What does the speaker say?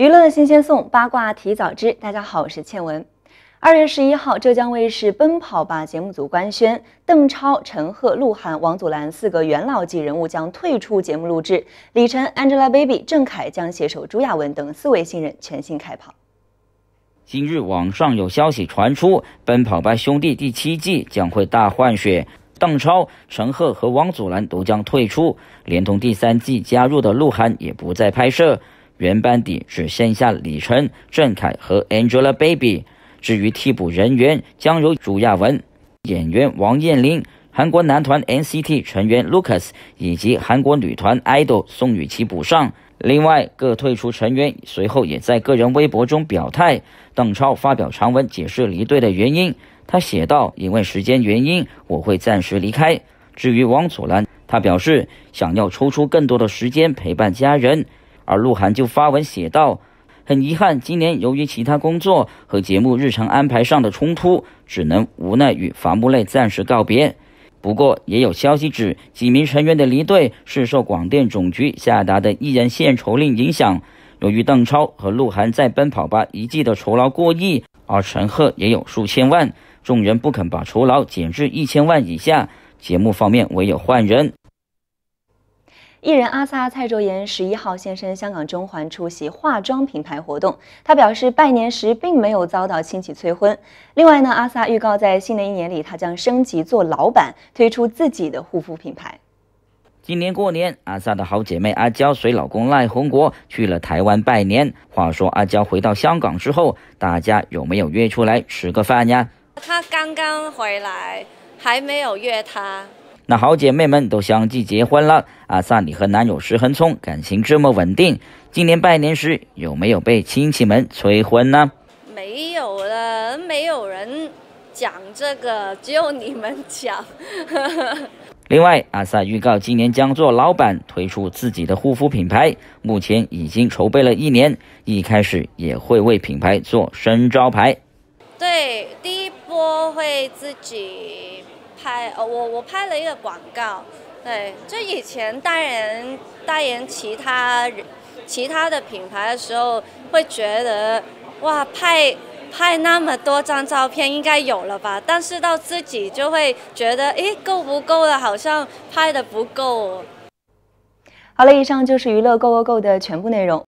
娱乐新鲜送，八卦提早知。大家好，我是倩文。二月十一号，浙江卫视《奔跑吧》节目组官宣，邓超、陈赫、鹿晗、王祖蓝四个元老级人物将退出节目录制，李晨、Angelababy、郑恺将携手朱亚文等四位新人全新开跑。今日网上有消息传出，《奔跑吧兄弟》第七季将会大换血，邓超、陈赫和王祖蓝都将退出，连同第三季加入的鹿晗也不再拍摄。原班底只剩下李晨、郑恺和 Angelababy。至于替补人员，将由朱亚文、演员王彦霖、韩国男团 NCT 成员 Lucas 以及韩国女团 IDOL 宋雨琦补上。另外，各退出成员随后也在个人微博中表态。邓超发表长文解释离队的原因，他写道：“因为时间原因，我会暂时离开。”至于王祖蓝，他表示想要抽出更多的时间陪伴家人。而鹿晗就发文写道：“很遗憾，今年由于其他工作和节目日常安排上的冲突，只能无奈与伐木类暂时告别。不过，也有消息指，几名成员的离队是受广电总局下达的艺人限酬令影响。由于邓超和鹿晗在《奔跑吧》一季的酬劳过亿，而陈赫也有数千万，众人不肯把酬劳减至一千万以下，节目方面唯有换人。”艺人阿 sa 蔡卓妍十一号现身香港中环出席化妆品牌活动，她表示拜年时并没有遭到亲戚催婚。另外呢，阿 sa 预告在新的一年里，她将升级做老板，推出自己的护肤品牌。今年过年，阿 sa 的好姐妹阿娇随老公赖宏国去了台湾拜年。话说阿娇回到香港之后，大家有没有约出来吃个饭呀？她刚刚回来，还没有约她。那好姐妹们都相继结婚了，阿萨里和男友石恒聪感情这么稳定，今年拜年时有没有被亲戚们催婚呢？没有了，没有人讲这个，只有你们讲。另外，阿萨预告今年将做老板，推出自己的护肤品牌，目前已经筹备了一年，一开始也会为品牌做生招牌。对，第一波会自己。拍呃，我我拍了一个广告，对，就以前代言代言其他其他的品牌的时候，会觉得哇，拍拍那么多张照片应该有了吧，但是到自己就会觉得，哎，够不够了？好像拍的不够。好了，以上就是娱乐够够够的全部内容。